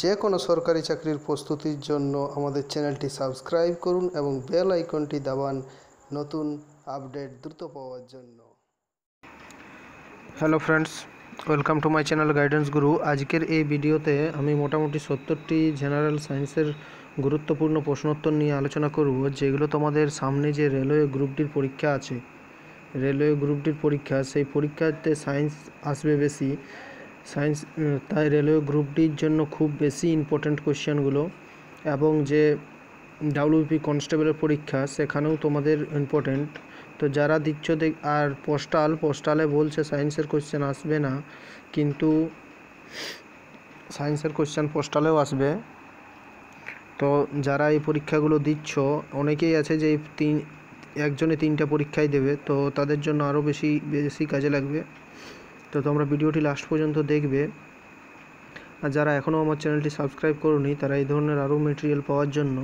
যে কোনো সরকারি চাকরির প্রস্তুতির জন্য আমাদের চ্যানেলটি সাবস্ক্রাইব করুন এবং বেল আইকনটি দাবান নতুন আপডেট দ্রুত পাওয়ার জন্য hello friends welcome to my channel guidance Guru আজকের এই ভিডিওতে আমি মোটামুটি সত্তরটি জেনারেল সায়েন্সের গুরুত্বপূর্ণ প্রশ্নোত্তর নিয়ে আলোচনা করব যেগুলো তোমাদের সামনে যে রেলওয়ে গ্রুপটির পরীক্ষা আছে রেলওয়ে গ্রুপটির পরীক্ষা সেই পরীক্ষাতে সায়েন্স আসবে বেশি সায়েন্স তাই রেলওয়ে গ্রুপটির জন্য খুব বেশি ইম্পর্টেন্ট কোয়েশ্চেনগুলো এবং যে ডাব্লিউপি কনস্টেবলের পরীক্ষা সেখানেও তোমাদের ইম্পর্টেন্ট তো যারা দিচ্ছ দেখ আর পোস্টাল পোস্টালে বলছে সায়েন্সের কোয়েশ্চেন আসবে না কিন্তু সায়েন্সের কোয়েশ্চেন পোস্টালেও আসবে তো যারা এই পরীক্ষাগুলো দিচ্ছ অনেকেই আছে যে তিন একজনে তিনটা পরীক্ষাই দেবে তো তাদের জন্য আরও বেশি বেশি কাজে লাগবে তো তোমরা ভিডিওটি লাস্ট পর্যন্ত দেখবে আর যারা এখনও আমার চ্যানেলটি সাবস্ক্রাইব করনি তারা এই ধরনের আরও মেটেরিয়াল পাওয়ার জন্য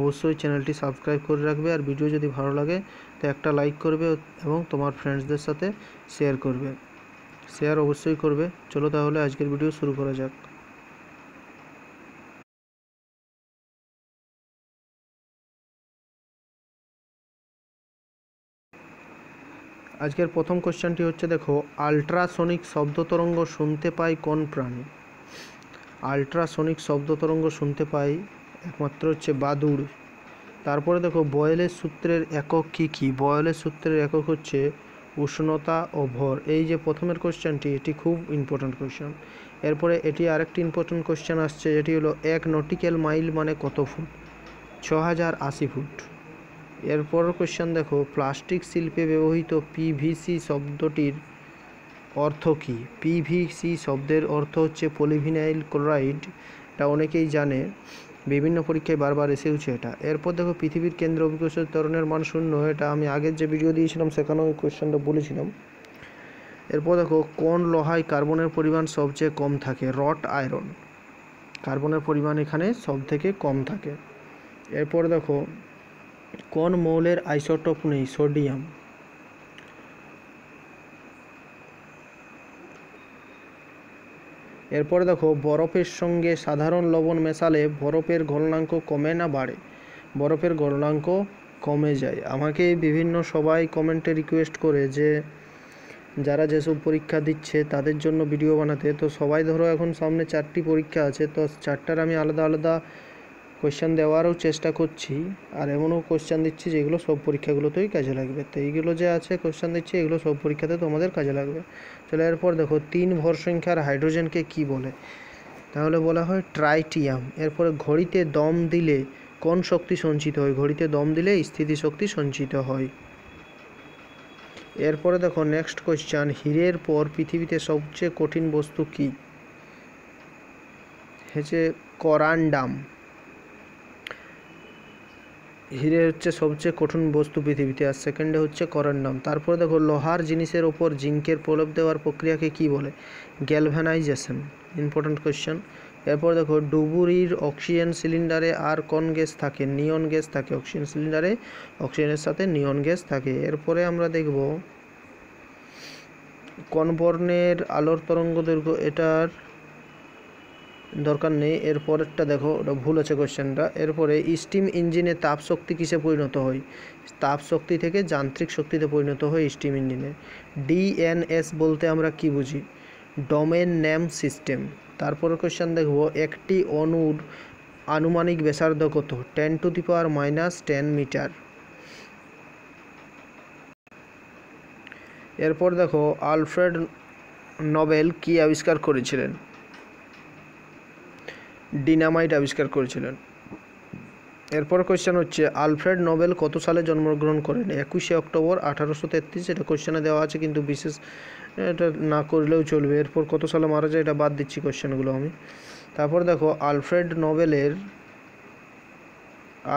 অবশ্যই চ্যানেলটি সাবস্ক্রাইব করে রাখবে আর ভিডিও যদি ভালো লাগে তো একটা লাইক করবে এবং তোমার ফ্রেন্ডসদের সাথে শেয়ার করবে শেয়ার অবশ্যই করবে চলো তাহলে আজকের ভিডিও শুরু করা যাক আজকের প্রথম কোশ্চেনটি হচ্ছে দেখো আল্ট্রাসনিক শব্দ তরঙ্গ শুনতে পায় কোন প্রাণী আল্ট্রাসনিক শব্দ তরঙ্গ শুনতে পাই একমাত্র হচ্ছে বাদুড় তারপরে দেখো বয়েলের সূত্রের একক কী কী বয়েলের সূত্রের একক হচ্ছে উষ্ণতা ও ভর এই যে প্রথমের কোশ্চেনটি এটি খুব ইম্পর্ট্যান্ট কোশ্চেন এরপরে এটি আরেকটি ইম্পর্ট্যান্ট কোশ্চেন আসছে যেটি হলো এক নটিক্যাল মাইল মানে কত ফুট ছ হাজার আশি ফুট এরপর কোশ্চেন দেখো প্লাস্টিক শিল্পে ব্যবহৃত পিভিসি শব্দটির অর্থ কী পিভিসি শব্দের অর্থ হচ্ছে পলিভিনাইল ক্লোরাইড এটা অনেকেই জানে বিভিন্ন পরীক্ষায় বারবার এসেওছে এটা এরপর দেখো পৃথিবীর কেন্দ্র অভিকোষ তরণের মান শূন্য এটা আমি আগের যে ভিডিও দিয়েছিলাম সেখানেও ওই কোয়েশ্চেনটা বলেছিলাম এরপর দেখো কোন লোহায় কার্বনের পরিমাণ সবচেয়ে কম থাকে রট আয়রন কার্বনের পরিমাণ এখানে সব থেকে কম থাকে এরপর দেখো কোন মৌলের আইসোটোপ নেই সোডিয়াম এরপরে দেখো বরফের সঙ্গে সাধারণ লবণ মেশালে বরফের গলনাঙ্ক কমে না বাড়ে বরফের গলনাঙ্ক কমে যায় আমাকে বিভিন্ন সবাই কমেন্টে রিকোয়েস্ট করে যে যারা যেসব পরীক্ষা দিচ্ছে তাদের জন্য ভিডিও বানাতে তো সবাই ধরো এখন সামনে চারটি পরীক্ষা আছে তো চারটার আমি আলাদা আলাদা কোয়েশ্চান দেওয়ারও চেষ্টা করছি আর এমনও কোয়েশ্চান দিচ্ছি যেগুলো সব পরীক্ষাগুলোতেই কাজে লাগবে তো এইগুলো যে আছে কোয়েশ্চান দিচ্ছি এগুলো সব পরীক্ষাতে তোমাদের কাজে লাগবে চলে এরপর দেখো তিন ভর সংখ্যার হাইড্রোজেনকে কি বলে তাহলে বলা হয় ট্রাইটিয়াম এরপরে ঘড়িতে দম দিলে কোন শক্তি সঞ্চিত হয় ঘড়িতে দম দিলে স্থিতিশক্তি সঞ্চিত হয় এরপরে দেখো নেক্সট কোয়েশ্চান হীরের পর পৃথিবীতে সবচেয়ে কঠিন বস্তু কী হচ্ছে করান্ডাম হিরে হচ্ছে সবচেয়ে কঠিন বস্তু পৃথিবীতে আর সেকেন্ডে হচ্ছে নাম তারপরে দেখো লোহার জিনিসের ওপর জিঙ্কের প্রলোভ দেওয়ার প্রক্রিয়াকে কি বলে গ্যালভ্যানাইজেশন ইম্পর্টেন্ট কোয়েশ্চেন এরপর দেখো ডুবুরির অক্সিজেন সিলিন্ডারে আর কোন গ্যাস থাকে নিয়ন গ্যাস থাকে অক্সিজেন সিলিন্ডারে অক্সিজেনের সাথে নিয়ন গ্যাস থাকে এরপরে আমরা দেখব কোন বর্ণের আলোর তরঙ্গ দৈর্ঘ্য এটার দরকার নেই এরপরেরটা দেখো ওটা ভুল আছে কোয়েশ্চেনটা এরপরে স্টিম ইঞ্জিনে তাপ শক্তি কিসে পরিণত হয় তাপ শক্তি থেকে যান্ত্রিক শক্তিতে পরিণত হয় স্টিম ইঞ্জিনে ডিএনএস বলতে আমরা কি বুঝি ডোমেন নেম সিস্টেম তারপরে কোয়েশ্চেন দেখব একটি অনুর আনুমানিক ব্যাসার্ধ কত ten to the power minus ten meter এরপর দেখো আলফ্রেড নোবেল কি আবিষ্কার করেছিলেন ডিনামাইট আবিষ্কার করেছিলেন এরপর কোয়েশ্চেন হচ্ছে আলফ্রেড নোবেল কত সালে জন্মগ্রহণ করেন একুশে অক্টোবর আঠারোশো তেত্রিশ এটা কোয়েশ্চেনে দেওয়া আছে কিন্তু বিশেষ এটা না করলেও চলবে এরপর কত সালে মারা যায় এটা বাদ দিচ্ছি কোয়েশ্চেনগুলো আমি তারপর দেখো আলফ্রেড নোবেলের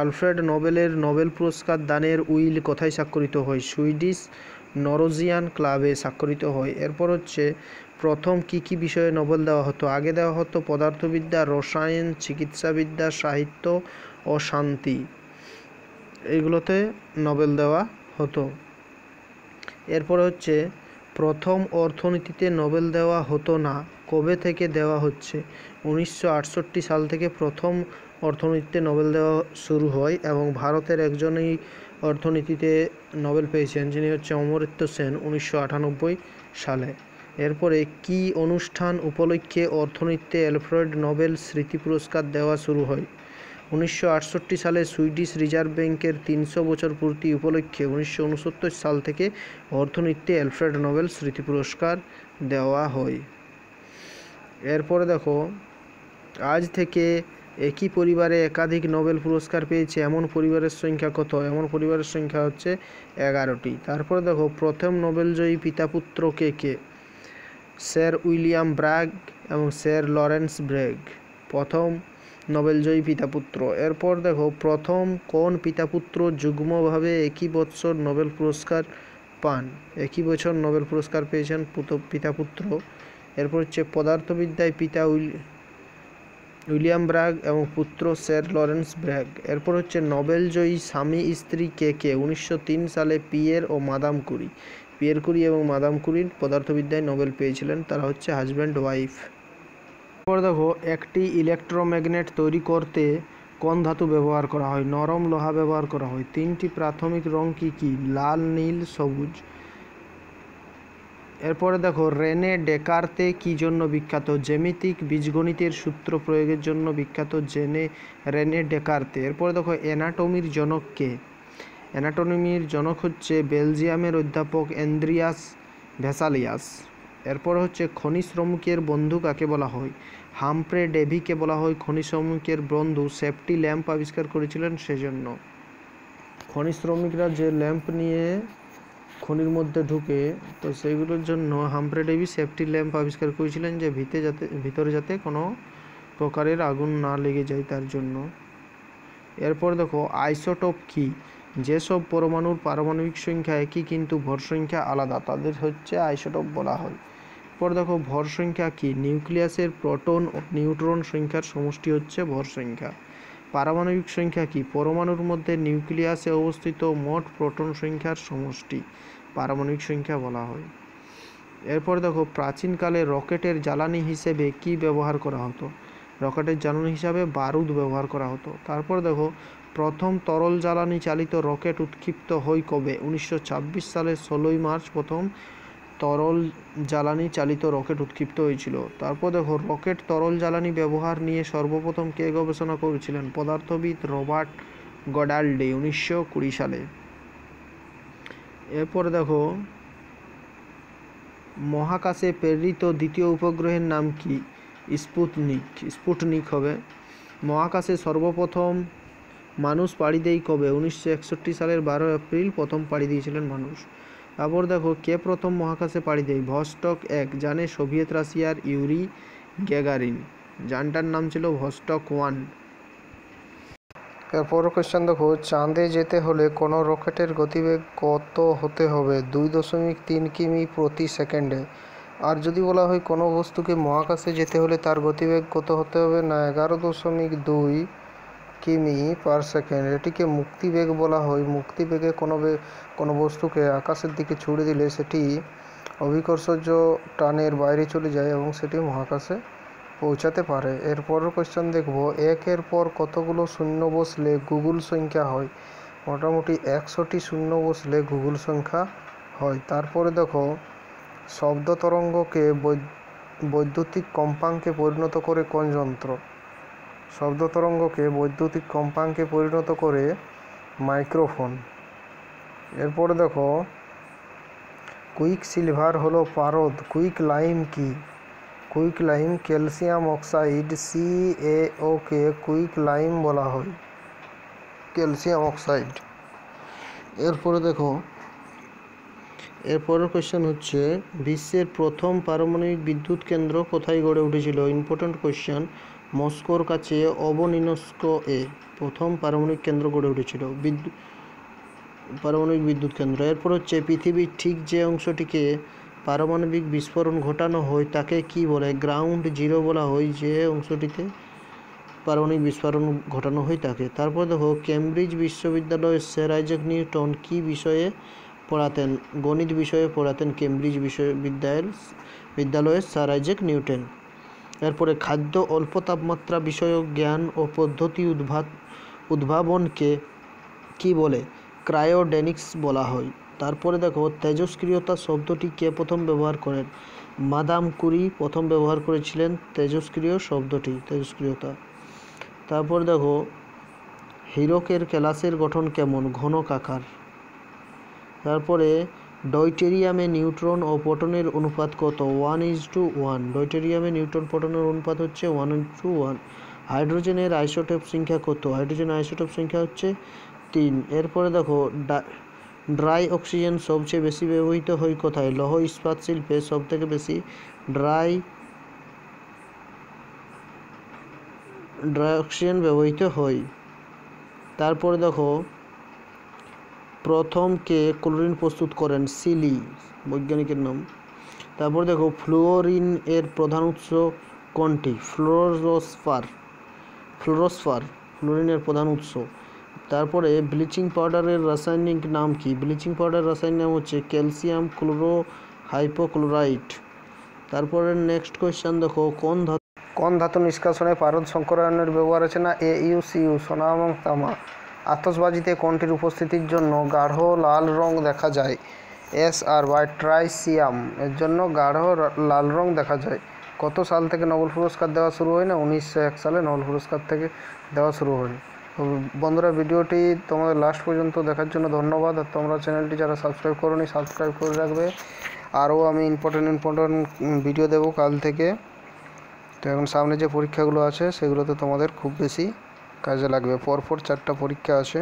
আলফ্রেড নোবেলের নোবেল পুরস্কার দানের উইল কোথায় স্বাক্ষরিত হয় সুইডিশ নরোজিয়ান ক্লাবে স্বাক্ষরিত হয় এরপর হচ্ছে প্রথম কি কি বিষয়ে নোবেল দেওয়া হতো আগে দেওয়া হতো পদার্থবিদ্যা রসায়ন চিকিৎসাবিদ্যা সাহিত্য ও শান্তি এগুলোতে নোবেল দেওয়া হতো এরপরে হচ্ছে প্রথম অর্থনীতিতে নোবেল দেওয়া হতো না কবে থেকে দেওয়া হচ্ছে উনিশশো সাল থেকে প্রথম অর্থনীতিতে নোবেল দেওয়া শুরু হয় এবং ভারতের একজনই অর্থনীতিতে নোবেল পেয়েছেন যিনি হচ্ছে অমরিত্য সেন উনিশশো সালে এরপরে কি অনুষ্ঠান উপলক্ষে অর্থনীতিতে অ্যালফ্রেড নোবেল স্মৃতি পুরস্কার দেওয়া শুরু হয় উনিশশো সালে সুইডিশ রিজার্ভ ব্যাংকের তিনশো বছর পূর্তি উপলক্ষে উনিশশো সাল থেকে অর্থনীতিতে অ্যালফ্রেড নোবেল স্মৃতি পুরস্কার দেওয়া হয় এরপরে দেখো আজ থেকে একই পরিবারে একাধিক নোবেল পুরস্কার পেয়েছে এমন পরিবারের সংখ্যা কত এমন পরিবারের সংখ্যা হচ্ছে এগারোটি তারপরে দেখো প্রথম নোবেলজয়ী পিতাপুত্র কে কে স্যার উইলিয়াম ব্রাগ এবং স্যার লরেন্স ব্রেগ প্রথম নোবেলজয়ী পিতাপুত্র এরপর দেখো প্রথম কোন পিতাপুত্র যুগ্মভাবে একই বছর নোবেল পুরস্কার পান একই বছর নোবেল পুরস্কার পেয়েছেন পিতাপুত্র এরপর হচ্ছে পদার্থবিদ্যায় পিতা উইলিয়াম ব্রাগ এবং পুত্র স্যার লরেন্স ব্র্যাগ এরপর হচ্ছে নোবেলজয়ী স্বামী স্ত্রী কে কে উনিশশো সালে পিয়ের ও মাদাম কুরি পিয়ের কুরি এবং মাদাম কুরির পদার্থবিদ্যায় নোবেল পেয়েছিলেন তারা হচ্ছে হাজব্যান্ড ওয়াইফ এরপর দেখো একটি ইলেকট্রোম্যাগনেট তৈরি করতে কোন ধাতু ব্যবহার করা হয় নরম লোহা ব্যবহার করা হয় তিনটি প্রাথমিক রং কী কী লাল নীল সবুজ এরপরে দেখো রেনে ডেকার্তে কি জন্য বিখ্যাত জ্যামিতিক বীজগণিতের সূত্র প্রয়োগের জন্য বিখ্যাত জেনে রেনে ডেকার্তে এরপরে দেখো অ্যানাটমির জনককে অ্যানাটনিমির জনক হচ্ছে বেলজিয়ামের অধ্যাপক এন্দ্রিয়াস ভেসালিয়াস এরপর হচ্ছে খনি শ্রমিকের বন্ধু কাকে বলা হয় হামপ্রে ডেভিকে বলা হয় খনি শ্রমিকের বন্ধু সেফটি ল্যাম্প আবিষ্কার করেছিলেন সেজন্য খনি শ্রমিকরা যে ল্যাম্প নিয়ে খনির মধ্যে ঢুকে তো সেইগুলোর জন্য হামপ্রে ডেভি সেফটি ল্যাম্প আবিষ্কার করেছিলেন যে ভিতে যাতে ভিতরে যাতে কোনো প্রকারের আগুন না লেগে যায় তার জন্য এরপর দেখো আইসোটোপ কী যেসব পরমাণুর পারমাণবিক সংখ্যা একই কিন্তু ভর সংখ্যা আলাদা তাদের হচ্ছে আইসোটপ বলা হয় এরপর দেখো ভর সংখ্যা কী নিউক্লিয়াসের প্রোটন ও নিউট্রন সংখ্যার সমষ্টি হচ্ছে ভর সংখ্যা পারমাণবিক সংখ্যা কী পরমাণুর মধ্যে নিউক্লিয়াসে অবস্থিত মোট প্রোটন সংখ্যার সমষ্টি পারমাণবিক সংখ্যা বলা হয় এরপর দেখো প্রাচীনকালে রকেটের জ্বালানি হিসেবে কি ব্যবহার করা হতো রকেটের জ্বালানি হিসাবে বারুদ ব্যবহার করা হতো তারপর দেখো প্রথম তরল জ্বালানি চালিত রকেট উৎক্ষিপ্ত হই কবে উনিশশো সালের ষোলোই মার্চ প্রথম তরল জ্বালানি চালিত রকেট উৎক্ষিপ্ত হয়েছিল তারপর দেখো রকেট তরল জ্বালানি ব্যবহার নিয়ে সর্বপ্রথম কে গবেষণা করেছিলেন পদার্থবিদ রবার্ট গডাল্ডে উনিশশো কুড়ি সালে এরপর দেখো মহাকাশে প্রেরিত দ্বিতীয় উপগ্রহের নাম কি স্পুটনিক স্পুটনিক হবে মহাকাশে সর্বপ্রথম মানুষ পাড়ি দেয় কবে উনিশশো একষট্টি সালের বারো এপ্রিল প্রথম পাড়ি দিয়েছিলেন মানুষ তারপর দেখো কে প্রথম মহাকাশে পাড়ি দেয় ভস্টক এক জানে সোভিয়েত রাশিয়ার ইউরি গ্যাগারিন যানটার নাম ছিল ভস্টক ওয়ান এরপর কোয়েশ্চেন দেখো চাঁদে যেতে হলে কোন রকেটের গতিবেগ কত হতে হবে দুই দশমিক তিন কিমি প্রতি সেকেন্ডে আর যদি বলা হয় কোনো বস্তুকে মহাকাশে যেতে হলে তার গতিবেগ কত হতে হবে না এগারো দশমিক দুই কিমি পার সেকেন্ড এটিকে মুক্তিবেগ বলা হয় মুক্তিবেগে কোনো কোনো বস্তুকে আকাশের দিকে ছুড়ে দিলে সেটি অভিকর্ষজ টানের বাইরে চলে যায় এবং সেটি মহাকাশে পৌঁছাতে পারে এরপর কোয়েশ্চেন দেখব একের পর কতগুলো শূন্য বসলে গুগল সংখ্যা হয় মোটামুটি একশোটি শূন্য বসলে গুগল সংখ্যা হয় তারপরে দেখো শব্দ তরঙ্গকে বৈদ্যুতিক কম্পাঙ্কে পরিণত করে কোন যন্ত্র শব্দ তরঙ্গকে বৈদ্যুতিক কম্পাঙ্কে পরিণত করে মাইক্রোফোন এরপরে দেখো কুইক সিলভার হলো পারদ কুইক লাইম কি কুইক লাইম ক্যালসিয়াম অক্সাইড সিএওকে কুইক লাইম বলা হয় ক্যালসিয়াম অক্সাইড এরপরে দেখো এরপরের কোয়েশ্চেন হচ্ছে বিশ্বের প্রথম পারমাণবিক বিদ্যুৎ কেন্দ্র কোথায় গড়ে উঠেছিল ইম্পর্ট্যান্ট কোয়েশ্চেন মস্কোর কাছে অবনিনস্ক এ প্রথম পারমাণবিক কেন্দ্র গড়ে উঠেছিল বিদ্যুৎ পারমাণবিক বিদ্যুৎ কেন্দ্র এরপর হচ্ছে পৃথিবীর ঠিক যে অংশটিকে পারমাণবিক বিস্ফোরণ ঘটানো হয় তাকে কি বলে গ্রাউন্ড জিরো বলা হয় যে অংশটিতে পারমাণবিক বিস্ফোরণ ঘটানো হয় তাকে তারপর দেখো কেমব্রিজ বিশ্ববিদ্যালয়ের স্যার আইজাক নিউটন কী বিষয়ে পড়াতেন গণিত বিষয়ে পড়াতেন কেমব্রিজ বিশ্ববিদ্যালয়ের বিদ্যালয়ের স্যার আইজাক নিউটন এরপরে খাদ্য অল্প তাপমাত্রা বিষয়ক জ্ঞান ও পদ্ধতি উদ্ভাব উদ্ভাবনকে কি বলে ক্রায়োডেনিক্স বলা হয় তারপরে দেখো তেজস্ক্রিয়তা শব্দটি কে প্রথম ব্যবহার করেন মাদাম কুরি প্রথম ব্যবহার করেছিলেন তেজস্ক্রিয় শব্দটি তেজস্ক্রিয়তা তারপর দেখো হীরকের ক্যালাসের গঠন কেমন ঘনক আকার তারপরে ডয়টেরিয়ামে নিউট্রন ও প্রোটনের অনুপাত কত ওয়ান ইজ টু ওয়ান ডয়টেরিয়ামে নিউট্রন প্রোটনের অনুপাত হচ্ছে ওয়ান ইজ টু ওয়ান হাইড্রোজেনের আইসোটেপ সংখ্যা কত হাইড্রোজেন আইসোটেপ সংখ্যা হচ্ছে তিন এরপরে দেখো ড্রাই অক্সিজেন সবচেয়ে বেশি ব্যবহৃত হয় কোথায় লৌহ ইস্পাত শিল্পে সবথেকে বেশি ড্রাই ড্রাই অক্সিজেন ব্যবহৃত হয় তারপরে দেখো প্রথমকে ক্লোরিন প্রস্তুত করেন সিলি বৈজ্ঞানিকের নাম তারপর দেখো ফ্লোরিন এর প্রধান উৎস কোনটি ফ্লোরোসফার ফ্লোরোসফার ফ্লোরিনের প্রধান উৎস তারপরে ব্লিচিং পাউডারের রাসায়নিক নাম কি ব্লিচিং পাউডার রাসায়নিক নাম হচ্ছে ক্যালসিয়াম ক্লোরো হাইপোক্লোরাইট তারপরে নেক্সট কোয়েশ্চেন দেখো কোন ধাতু কোন ধাতু নিষ্কাশনে পারদ সংকরায়নের ব্যবহার আছে না এ ইউ সি ইউ সোনা এবং তামা আতসবাজিতে কোনটির উপস্থিতির জন্য গাঢ় লাল রং দেখা যায় এস আর বাই ট্রাইসিয়াম এর জন্য গাঢ় লাল রং দেখা যায় কত সাল থেকে নোবেল পুরস্কার দেওয়া শুরু হয় না উনিশশো এক সালে নোবেল পুরস্কার থেকে দেওয়া শুরু হয় তো বন্ধুরা ভিডিওটি তোমাদের লাস্ট পর্যন্ত দেখার জন্য ধন্যবাদ আর তোমরা চ্যানেলটি যারা সাবস্ক্রাইব করোনি সাবস্ক্রাইব করে রাখবে আরও আমি ইম্পর্টেন্ট ইম্পর্টেন্ট ভিডিও দেবো কাল থেকে তো এখন সামনে যে পরীক্ষাগুলো আছে সেগুলোতে তোমাদের খুব বেশি কাজে লাগবে পরপর চারটা পরীক্ষা আছে